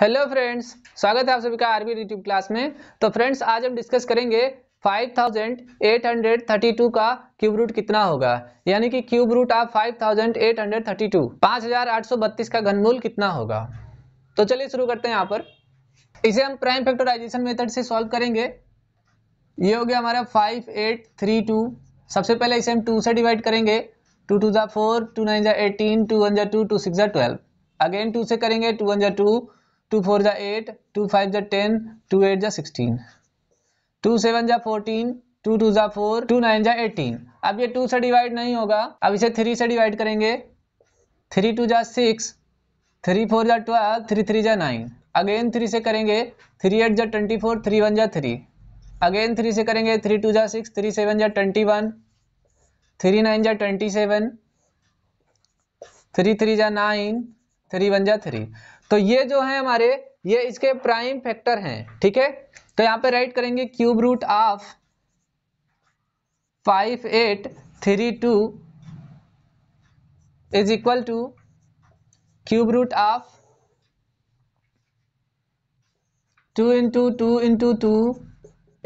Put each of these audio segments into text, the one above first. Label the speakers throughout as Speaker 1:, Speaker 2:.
Speaker 1: hello friends स्वागत है आप सभी का आरबी यूट्यूब क्लास में तो फ्रेंड्स आज हम डिस्कस करेंगे 5832 का क्यूब रूट कितना होगा यानी कि क्यूब रूट ऑफ 5832 5832 का घनमूल कितना होगा तो चलिए शुरू करते हैं यहाँ पर इसे हम प्राइम फैक्टराइजेशन मेथड से सॉल्व करेंगे ये हो गया हमारा 5832 सबसे पहले इसे हम टू से डिवाइड करेंगे टू टू ज़ा फोर टू नाइन ज़ा एटीन टू वन ज़ा टू टू सिक्स ज़ा ट्वेल्व अगेन टू से करेंगे टू वन ज़ा टू टू फोर ज़ा एट टू फाइव ज़ा टेन टू एट ज़ा सिक्सटीन टू सेवन ज़ा फोर्टीन टू टू ज़ा फोर टू नाइन ज़ा एटीन अब ये टू से डिवाइड नहीं होगा अब इसे थ्री से डिवाइड करेंगे थ्री टू ज़ा सिक्स थ्री फोर ज़ा ट्वेल्व थ्री थ्री ज़ा नाइन अगेन थ्री से करेंगे थ्री एट ज़ा ट्वेंटी फोर थ्री वन ज़ा थ्री अगेन थ्री से करेंगे थ्री टू ज़ा सिक्स थ्री सेवन ज़ा ट्वेंटी वन थ्री नाइन ज़ा ट्वेंटी सेवन थ्री थ्री ज़ा नाइन थ्री वन जा थ्री तो ये जो है हमारे ये इसके प्राइम फैक्टर हैं ठीक है तो यहाँ पे राइट करेंगे cube root of five eight three two is equal to cube root of two into two into two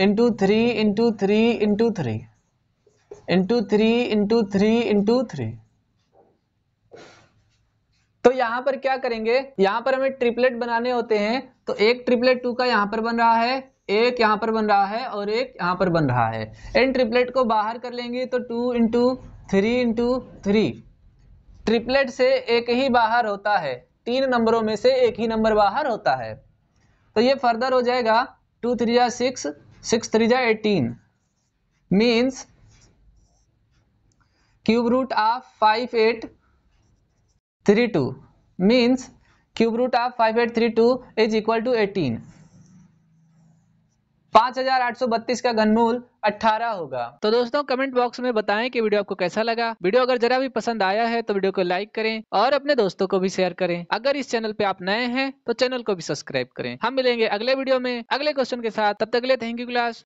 Speaker 1: into three into three into three into three into three into three तो यहां पर क्या करेंगे यहां पर हमें triplet बनाने होते हैं तो एक ट्रिपलेट टू का यहां पर बन रहा है एक यहां पर बन रहा है और एक यहां पर बन रहा है इन ट्रिपलेट को बाहर कर लेंगे तो two into three into three triplet से एक ही बाहर होता है तीन नंबरों में से एक ही नंबर बाहर होता है तो ये फर्दर हो जाएगा टू थ्री जा सिक्स सिक्स थ्री जा eighteen means cube root of five eight three two means cube root of five eight three two is equal to eighteen पाँच हजार आठ सौ बत्तीस का घनमूल अट्ठारह होगा तो दोस्तों कमेंट बॉक्स में बताएं कि वीडियो आपको कैसा लगा वीडियो अगर जरा भी पसंद आया है तो वीडियो को लाइक करें और अपने दोस्तों को भी शेयर करें अगर इस चैनल पे आप नए हैं तो चैनल को भी सब्सक्राइब करें हम मिलेंगे अगले वीडियो में अगले क्वेश्चन के साथ तब तक ले थैंक यू क्लास